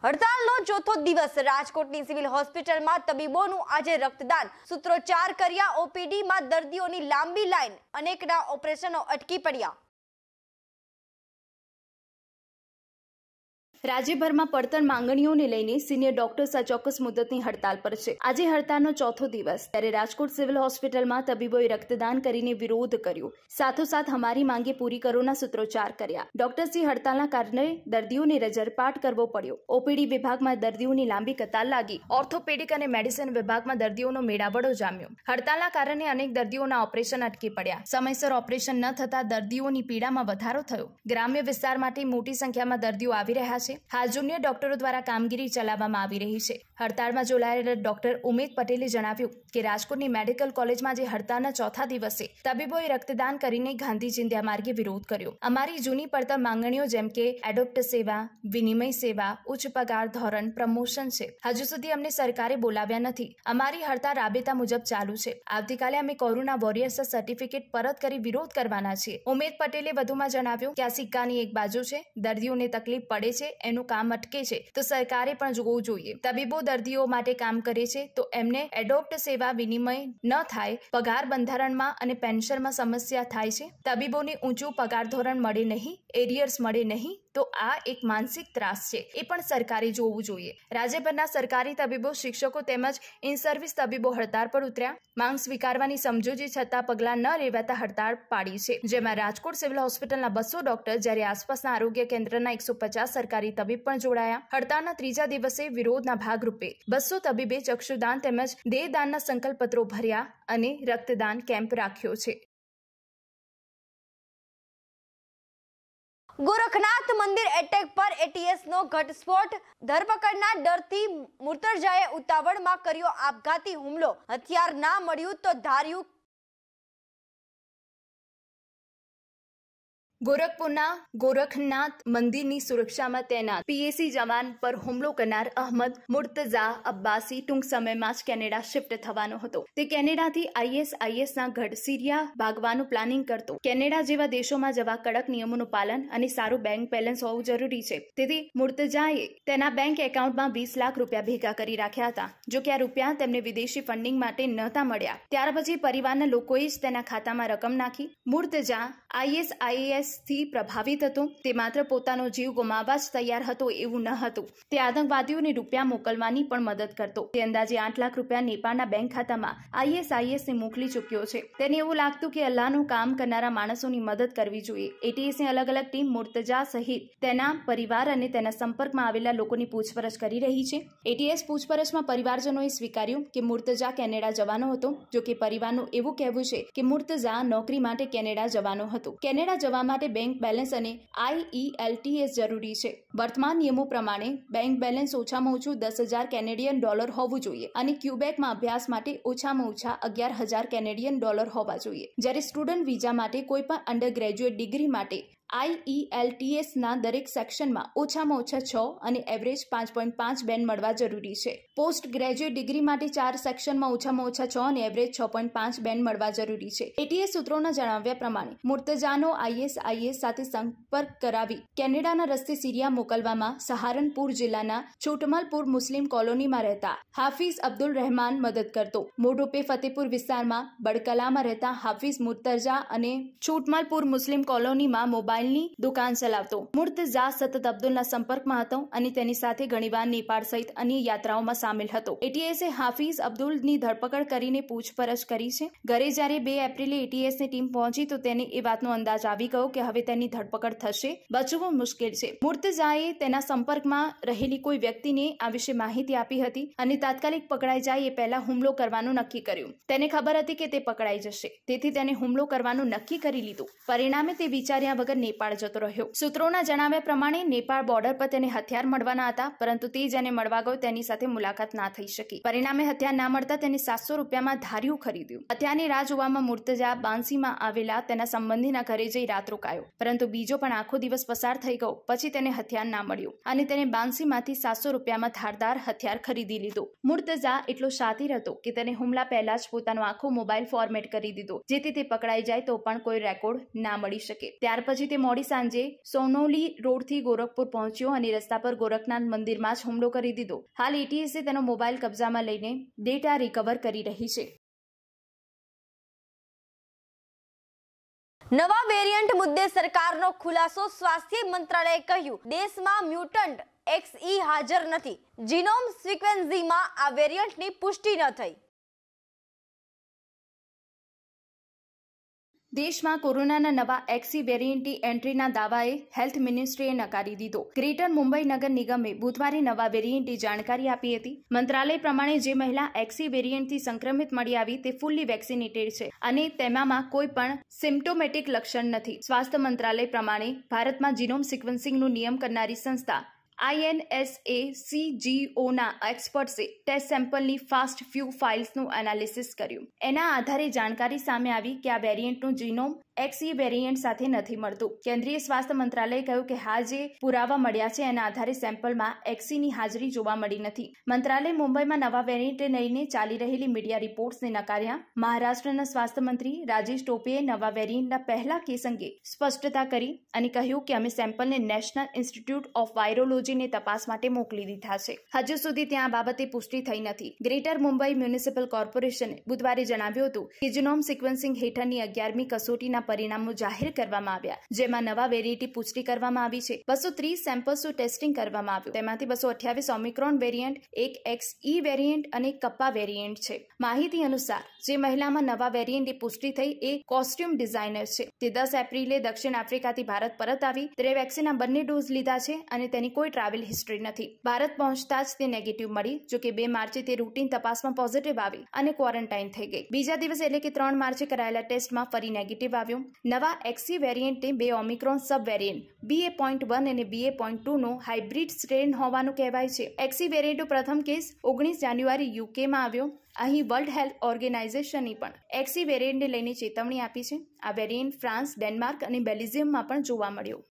હડતાલનો ચોથો દિવસ રાજકોટની સિવિલ હોસ્પિટલમાં તબીબોનું આજે રક્તદાન સૂત્રોચ્ચાર કર્યા ઓપીડીમાં દર્દીઓની લાંબી લાઈન અનેકના ઓપરેશનો અટકી પડ્યા રાજ્યભરમાં પડતર માંગણીઓને લઈને સિનિયર ડોક્ટર્સ આ ચોક્કસ મુદતની હડતાલ પર છે આજે હડતાલનો ચોથો દિવસ ત્યારે રાજકોટ સિવિલ હોસ્પિટલમાં તબીબોએ રક્તદાન કરીને વિરોધ કર્યો સાથોસાથ અમારી માંગે પૂરી કરોના સૂત્રોચ્ચાર કર્યા ડોક્ટર્સની હડતાલના કારણે દર્દીઓને રજરપાટ કરવો પડ્યો ઓપીડી વિભાગમાં દર્દીઓની લાંબી કતાર લાગી ઓર્થોપેડિક અને મેડિસિન વિભાગમાં દર્દીઓનો મેળાવડો જામ્યો હડતાલના કારણે અનેક દર્દીઓના ઓપરેશન અટકી પડ્યા સમયસર ઓપરેશન ન થતા દર્દીઓની પીડામાં વધારો થયો ગ્રામ્ય વિસ્તાર માટે મોટી સંખ્યામાં દર્દીઓ આવી રહ્યા છે છે હાલ જુનિયર ડોક્ટરો દ્વારા કામગીરી ચલાવવામાં આવી રહી છે હડતાળમાં જોડાયેલા ડોક્ટર ઉમેદ પટેલે જણાવ્યું કે રાજકોટની મેડિકલ કોલેજમાં જે હડતાળના ચોથા દિવસે તબીબોએ રક્તદાન કરીને ગાંધી ચિંધ્યા માર્ગે વિરોધ કર્યો અમારી જૂની પડતર માંગણીઓ જેમ કે એડોપ્ટ સેવા વિનિમય સેવા ઉચ્ચ પગાર ધોરણ પ્રમોશન છે હજુ સુધી અમને સરકારે બોલાવ્યા નથી અમારી હડતાળ રાબેતા મુજબ ચાલુ છે આવતીકાલે અમે કોરોના વોરિયર્સ સર્ટિફિકેટ પરત કરી વિરોધ કરવાના છીએ ઉમેદ પટેલે વધુમાં જણાવ્યું કે આ સિક્કાની એક બાજુ છે દર્દીઓને તકલીફ પડે છે એનું કામ અટકે છે તો સરકારે પણ જોવું જોઈએ તબીબો દર્દીઓ માટે કામ કરે છે તો એમને એડોપ્ટ સેવા વિનિમય ન થાય પગાર બંધારણમાં અને પેન્શનમાં સમસ્યા થાય છે તબીબોને ઊંચું પગાર ધોરણ મળે નહીં એરિયર્સ મળે નહીં તો આ એક માનસિક ત્રાસ છે એ પણ સરકારે જોવું જોઈએ રાજ્યભરના સરકારી તબીબો શિક્ષકો તેમજ ઇન સર્વિસ તબીબો હડતાળ પર ઉતર્યા માંગ સ્વીકારવાની સમજૂતી છતાં પગલાં ન લેવાતા હડતાળ પાડી છે જેમાં રાજકોટ સિવિલ હોસ્પિટલના બસો ડોક્ટર જ્યારે આસપાસના આરોગ્ય કેન્દ્રના એકસો પચાસ સરકારી તબીબ પણ જોડાયા હડતાળના ત્રીજા દિવસે વિરોધના ભાગરૂપે બસો તબીબે ચક્ષુદાન તેમજ દેહદાનના સંકલ્પપત્રો ભર્યા અને રક્તદાન કેમ્પ રાખ્યો છે ગોરખનાથ મંદિર એટેક પર એટીએસનો ઘટસ્ફોટ ધરપકડના ડરથી મૃતજાએ ઉતાવળમાં કર્યો આપઘાતી હુમલો હથિયાર ના મળ્યું તો ધાર્યું ગોરખપુરના ગોરખનાથ મંદિરની સુરક્ષામાં તૈનાત પીએસી જવાન પર હુમલો કરનાર અહમદ મુર્તઝા અબ્બાસી ટૂંક સમયમાં જ કેનેડા શિફ્ટ થવાનો હતો તે કેનેડાથી આઈએસઆઈએસના ગઢ સિરિયા ભાગવાનું પ્લાનિંગ કરતો કેનેડા જેવા દેશોમાં જવા કડક નિયમોનું પાલન અને સારું બેંક બેલેન્સ હોવું જરૂરી છે તેથી મુર્તઝાએ તેના બેંક એકાઉન્ટમાં વીસ લાખ રૂપિયા ભેગા કરી રાખ્યા હતા જો કે આ રૂપિયા તેમને વિદેશી ફંડિંગ માટે નહોતા મળ્યા ત્યાર પછી પરિવારના લોકોએ જ તેના ખાતામાં રકમ નાખી મુર્તઝા આઈએસઆઈએસ એસએસથી પ્રભાવિત હતું તે માત્ર પોતાનો જીવ ગુમાવવા જ તૈયાર હતો એવું ન હતું તે આતંકવાદીઓને રૂપિયા મોકલવાની પણ મદદ કરતો તે અંદાજે આઠ લાખ રૂપિયા નેપાળના બેંક ખાતામાં ને મોકલી ચૂક્યો છે તેને એવું લાગતું કે અલ્લાહનું કામ કરનારા માણસોની મદદ કરવી જોઈએ એટીએસની અલગ અલગ ટીમ મુર્તજા સહિત તેના પરિવાર અને તેના સંપર્કમાં આવેલા લોકોની પૂછપરછ કરી રહી છે એટીએસ પૂછપરછમાં પરિવારજનોએ સ્વીકાર્યું કે મુર્તજા કેનેડા જવાનો હતો જો કે પરિવારનું એવું કહેવું છે કે મુર્તઝા નોકરી માટે કેનેડા જવાનો હતો કેનેડા જવામાં માટે બેંક બેલેન્સ અને આઈઈએલટીએસ જરૂરી છે વર્તમાન નિયમો પ્રમાણે બેંક બેલેન્સ ઓછામાં ઓછું દસ હજાર કેનેડિયન ડોલર હોવું જોઈએ અને ક્યુબેકમાં અભ્યાસ માટે ઓછામાં ઓછા અગિયાર હજાર કેનેડિયન ડોલર હોવા જોઈએ જ્યારે સ્ટુડન્ટ વિઝા માટે કોઈપણ પણ અંડર ગ્રેજ્યુએટ ડિગ્રી માટે આઈઈએલટીએસના દરેક સેક્શનમાં ઓછામાં ઓછા છ અને એવરેજ પાંચ પોઈન્ટ પાંચ બેન મળવા જરૂરી છે પોસ્ટ ગ્રેજ્યુએટ ડિગ્રી માટે ચાર સેક્શનમાં ઓછામાં ઓછા છ અને એવરેજ છ પોઈન્ટ પાંચ બેન મળવા જરૂરી છે એટીએસ સૂત્રોના જણાવ્યા પ્રમાણે મુર્તજાનો આઈએસ આઈએસ સાથે સંપર્ક કરાવી કેનેડાના રસ્તે સિરિયા મોકલવામાં સહારનપુર જિલ્લાના છોટમલપુર મુસ્લિમ કોલોનીમાં રહેતા હાફિઝ અબ્દુલ રહેમાન મદદ કરતો મોડોપે ફતેપુર વિસ્તારમાં બડકલામાં રહેતા હાફિઝ મુર્તજા અને છોટમલપુર મુસ્લિમ કોલોનીમાં મોબાઈલ મોબાઈલની દુકાન ચલાવતો મુર્તઝા સતત અબ્દુલના સંપર્કમાં હતો અને તેની સાથે ઘણીવાર નેપાળ સહિત અન્ય યાત્રાઓમાં સામેલ હતો એટીએસએ હાફીઝ અબ્દુલની ધરપકડ કરીને પૂછપરછ કરી છે ઘરે જ્યારે બે એપ્રિલે એટીએસની ટીમ પહોંચી તો તેને એ વાતનો અંદાજ આવી ગયો કે હવે તેની ધરપકડ થશે બચવું મુશ્કેલ છે મુર્તઝાએ તેના સંપર્કમાં રહેલી કોઈ વ્યક્તિને આ વિશે માહિતી આપી હતી અને તાત્કાલિક પકડાઈ જાય એ પહેલા હુમલો કરવાનું નક્કી કર્યું તેને ખબર હતી કે તે પકડાઈ જશે તેથી તેને હુમલો કરવાનું નક્કી કરી લીધું પરિણામે તે વિચાર્યા વગર નેપાળ જતો રહ્યો સૂત્રોના જણાવ્યા પ્રમાણે નેપાળ બોર્ડર પર તેને હથિયાર મળવાના હતા પરંતુ તે જ મળવા ગયો તેની સાથે મુલાકાત ના થઈ શકી પરિણામે હથિયાર ના મળતા તેને સાતસો રૂપિયામાં ધાર્યું ખરીદ્યું હથિયારની રાહ જોવામાં મુર્તજા બાંસીમાં આવેલા તેના સંબંધીના ઘરે જઈ રાત રોકાયો પરંતુ બીજો પણ આખો દિવસ પસાર થઈ ગયો પછી તેને હથિયાર ના મળ્યું અને તેને બાંસીમાંથી સાતસો રૂપિયામાં ધારદાર હથિયાર ખરીદી લીધો મુર્તઝા એટલો શાતિર હતો કે તેને હુમલા પહેલા જ પોતાનો આખો મોબાઈલ ફોર્મેટ કરી દીધો જેથી તે પકડાઈ જાય તો પણ કોઈ રેકોર્ડ ના મળી શકે ત્યાર પછી તે મોડી સાંજે સોનોલી રોડથી ગોરખપુર પહોંચ્યો અને રસ્તા પર ગોરખનાથ મંદિરમાં જ હુમલો કરી દીધો હાલ એટીએસે તેનો મોબાઈલ કબજામાં લઈને ડેટા રિકવર કરી રહી છે નવા વેરિયન્ટ મુદ્દે સરકારનો ખુલાસો સ્વાસ્થ્ય મંત્રાલયે કહ્યું દેશમાં મ્યુટન્ટ એક્સ ઈ e હાજર નથી જીનોમ સિક્વન્સીમાં આ વેરિયન્ટની પુષ્ટિ ન થઈ દેશમાં કોરોનાના નવા એક્સી વેરિયન્ટની એન્ટ્રીના દાવાએ હેલ્થ મિનિસ્ટ્રીએ નકારી દીધો ગ્રેટર મુંબઈ નગર નિગમે બુધવારે નવા વેરિયન્ટની જાણકારી આપી હતી મંત્રાલય પ્રમાણે જે મહિલા એક્સી વેરિયન્ટથી સંક્રમિત મળી આવી તે ફૂલ્લી વેક્સિનેટેડ છે અને તેમાં કોઈ પણ સિમ્ટોમેટિક લક્ષણ નથી સ્વાસ્થ્ય મંત્રાલય પ્રમાણે ભારતમાં જીનોમ સિક્વન્સિંગનું નિયમ કરનારી સંસ્થા આઈએનએસએ સીજીઓના એક્સપર્ટ્સે ટેસ્ટ સેમ્પલની ફાસ્ટ ફ્યુ ફાઇલ્સનું એનાલિસિસ કર્યું એના આધારે જાણકારી સામે આવી કે આ વેરિયન્ટનું જીનોમ એક્સઈ વેરિયન્ટ e સાથે નથી મળતું કેન્દ્રીય સ્વાસ્થ્ય મંત્રાલયે કહ્યું કે હા જે પુરાવા મળ્યા છે એના આધારે સેમ્પલમાં એક્સીની e હાજરી જોવા મળી નથી મંત્રાલય મુંબઈમાં નવા વેરિયન્ટને લઈને ચાલી રહેલી મીડિયા રિપોર્ટ્સને નકાર્યા મહારાષ્ટ્રના સ્વાસ્થ્ય મંત્રી રાજેશ ટોપેએ નવા વેરિયન્ટના પહેલા કેસ અંગે સ્પષ્ટતા કરી અને કહ્યું કે અમે સેમ્પલને નેશનલ ઇન્સ્ટિટ્યૂટ ઓફ વાયરોલોજીને તપાસ માટે મોકલી દીધા છે હજુ સુધી ત્યાં આ બાબતે પુષ્ટિ થઈ નથી ગ્રેટર મુંબઈ મ્યુનિસિપલ કોર્પોરેશને બુધવારે જણાવ્યું હતું કે જીનોમ સિક્વન્સિંગ હેઠળની અગિયારમી કસોટીના પરિણામો જાહેર કરવામાં આવ્યા જેમાં નવા વેરિયટી પુષ્ટિ કરવામાં આવી છે બસો ત્રીસ સેમ્પલ્સનું ટેસ્ટિંગ કરવામાં આવ્યું તેમાંથી બસો અઠ્યાવીસ ઓમિક્રોન વેરિયન્ટ એક એક્સ ઈ વેરિયન્ટ અને કપ્પા વેરિયન્ટ છે માહિતી અનુસાર જે મહિલામાં નવા વેરિયન્ટની પુષ્ટિ થઈ એ કોસ્ટ્યુમ ડિઝાઇનર છે તે દસ એપ્રિલે દક્ષિણ આફ્રિકાથી ભારત પરત આવી તે વેક્સિનના બંને ડોઝ લીધા છે અને તેની કોઈ ટ્રાવેલ હિસ્ટ્રી નથી ભારત પહોંચતા જ તે નેગેટિવ મળી જોકે બે માર્ચે તે રૂટીન તપાસમાં પોઝિટિવ આવી અને ક્વોરન્ટાઇન થઈ ગઈ બીજા દિવસ એટલે કે ત્રણ માર્ચે કરાયેલા ટેસ્ટમાં ફરી નેગેટિવ આવ્યો આવ્યો નવા એક્સી વેરિયન્ટને બે Omicron sub variant BA point one અને બીએ પોઈન્ટ ટુનો હાઇબ્રિડ સ્ટ્રેન હોવાનું કહેવાય છે એક્સી વેરિયન્ટનો પ્રથમ કેસ ઓગણીસ જાન્યુઆરી યુકેમાં આવ્યો અહીં વર્લ્ડ હેલ્થ ઓર્ગેનાઇઝેશનની પણ એક્સી વેરિયન્ટને લઈને ચેતવણી આપી છે આ વેરિયન્ટ ફ્રાન્સ ડેનમાર્ક અને બેલ્જિયમમાં પણ જોવા મળ્યો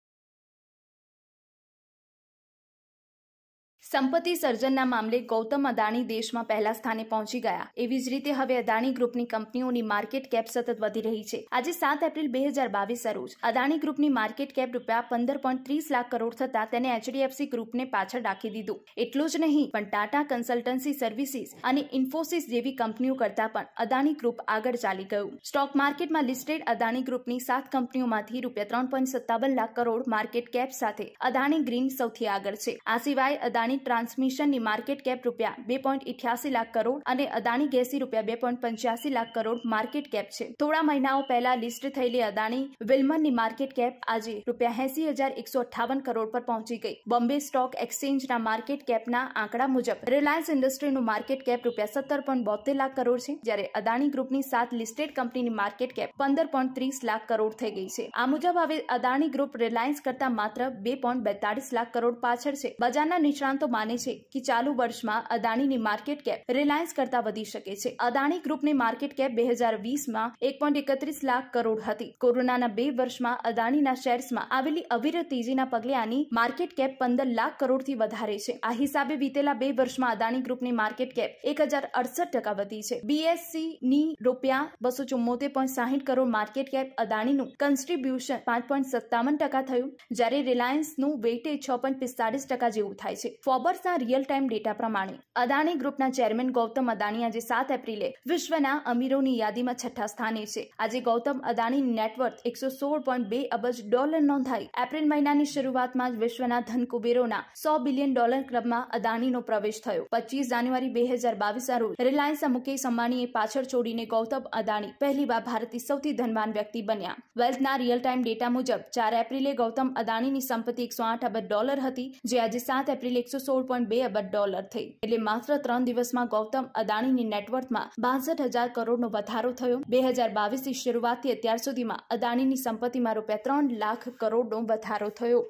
સંપત્તિ સર્જનના મામલે ગૌતમ અદાણી દેશમાં પહેલા સ્થાને પહોંચી ગયા એવી જ રીતે હવે અદાણી ગ્રુપની કંપનીઓની માર્કેટ કેપ સતત વધી રહી છે આજે સાત એપ્રિલ બે હજાર બાવીસ રોજ અદાણી ગ્રુપની માર્કેટ કેપ રૂપિયા પંદર પોઈન્ટ ત્રીસ લાખ કરોડ થતા તેને એચડીએફસી ગ્રુપને પાછળ રાખી દીધું એટલું જ નહીં પણ ટાટા કન્સલ્ટન્સી સર્વિસીસ અને ઇન્ફોસિસ જેવી કંપનીઓ કરતા પણ અદાણી ગ્રુપ આગળ ચાલી ગયું સ્ટોક માર્કેટમાં લિસ્ટેડ અદાણી ગ્રુપની સાત કંપનીઓમાંથી રૂપિયા ત્રણ પોઈન્ટ સત્તાવન લાખ કરોડ માર્કેટ કેપ સાથે અદાણી ગ્રીન સૌથી આગળ છે આ સિવાય અદાણી ટ્રાન્સમિશનની માર્કેટ કેપ રૂપિયા બે પોઈન્ટ ઇઠ્યાસી લાખ કરોડ અને અદાણી ગેસી રૂપિયા બે પોઈન્ટ પંચ્યાસી લાખ કરોડ માર્કેટ કેપ છે થોડા મહિનાઓ પહેલા લિસ્ટ થયેલી અદાણી વિલ્મનની માર્કેટ કેપ આજે રૂપિયા એસી હજાર એકસો અઠાવન કરોડ પર પહોંચી ગઈ બોમ્બે સ્ટોક એક્સચેન્જના માર્કેટ કેપના આંકડા મુજબ રિલાયન્સ ઇન્ડસ્ટ્રીનું માર્કેટ કેપ રૂપિયા સત્તર પોઈન્ટ બોતેર લાખ કરોડ છે જ્યારે અદાણી ગ્રુપની સાત લિસ્ટેડ કંપનીની માર્કેટ કેપ પંદર પોઈન્ટ ત્રીસ લાખ કરોડ થઈ ગઈ છે આ મુજબ હવે અદાણી ગ્રુપ રિલાયન્સ કરતા માત્ર બે પોઈન્ટ બેતાળીસ લાખ કરોડ પાછળ છે બજારના નિષ્ણાંતો માને છે કે ચાલુ વર્ષમાં અદાણીની માર્કેટ કેપ રિલાયન્સ કરતા વધી શકે છે અદાણી ગ્રુપની માર્કેટ કેપ બે હજાર વીસમાં એક પોઈન્ટ એકત્રીસ લાખ કરોડ હતી કોરોનાના બે વર્ષમાં અદાણીના શેર્સમાં આવેલી અવિરત તેજીના પગલે આની માર્કેટ કેપ પંદર લાખ કરોડથી વધારે છે આ હિસાબે વીતેલા બે વર્ષમાં અદાણી ગ્રુપની માર્કેટ કેપ એક હજાર અડસઠ ટકા વધી છે બીએસસી ની રૂપિયા બસો ચુમ્મોતેર પોઈન્ટ સાહીઠ કરોડ માર્કેટ કેપ અદાણીનું કન્સ્ટ્રીબ્યુશન પાંચ પોઈન્ટ સત્તાવન ટકા થયું જ્યારે રિલાયન્સનું વેટેજ છ પોઈન્ટ પિસ્તાળીસ ટકા જેવું થાય છે ફોર્બ બોબર્સના રિયલ ટાઈમ ડેટા પ્રમાણે અદાણી ગ્રુપના ચેરમેન ગૌતમ અદાણી આજે સાત એપ્રિલે વિશ્વના અમીરોની યાદીમાં છઠ્ઠા સ્થાને છે આજે ગૌતમ અદાણીની નેટવર્થ એકસો સોળ પોઈન્ટ બે અબજ ડોલર નોંધાઈ એપ્રિલ મહિનાની શરૂઆતમાં જ વિશ્વના ધન સો બિલિયન ડોલર ક્લબમાં અદાણીનો પ્રવેશ થયો પચીસ જાન્યુઆરી બે હજાર બાવીસ રોજ રિલાયન્સના મુકેશ અંબાણીએ પાછળ છોડીને ગૌતમ અદાણી પહેલીવાર ભારતની સૌથી ધનવાન વ્યક્તિ બન્યા વેલ્થના રિયલ ટાઈમ ડેટા મુજબ ચાર એપ્રિલે ગૌતમ અદાણીની સંપત્તિ એકસો આઠ અબજ ડોલર હતી જે આજે સાત એપ્રિલે એકસો સોળ પોઈન્ટ બે અબજ ડોલર થઈ એટલે માત્ર ત્રણ દિવસમાં ગૌતમ અદાણીની નેટવર્થમાં બાસઠ હજાર કરોડનો વધારો થયો બે હજાર બાવીસની શરૂઆતથી અત્યાર સુધીમાં અદાણીની સંપત્તિમાં રૂપિયા ત્રણ લાખ કરોડનો વધારો થયો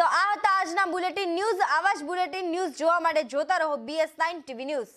તો આ હતા આજના બુલેટિન ન્યૂઝ આવા જ બુલેટિન ન્યૂઝ જોવા માટે જોતા રહો બીએસ નાઇન ટીવી ન્યૂઝ